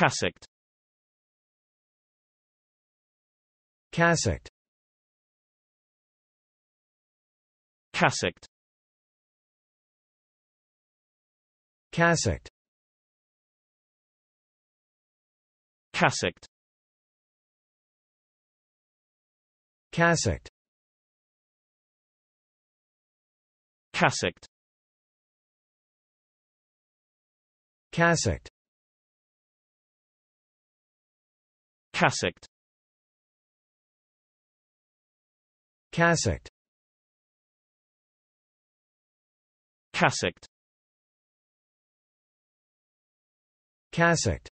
Cassocked Cassocked Cassocked Cassocked Cassocked Cassocked Cassocked Cassocked Cassocked Cassocked Cassocked Cassocked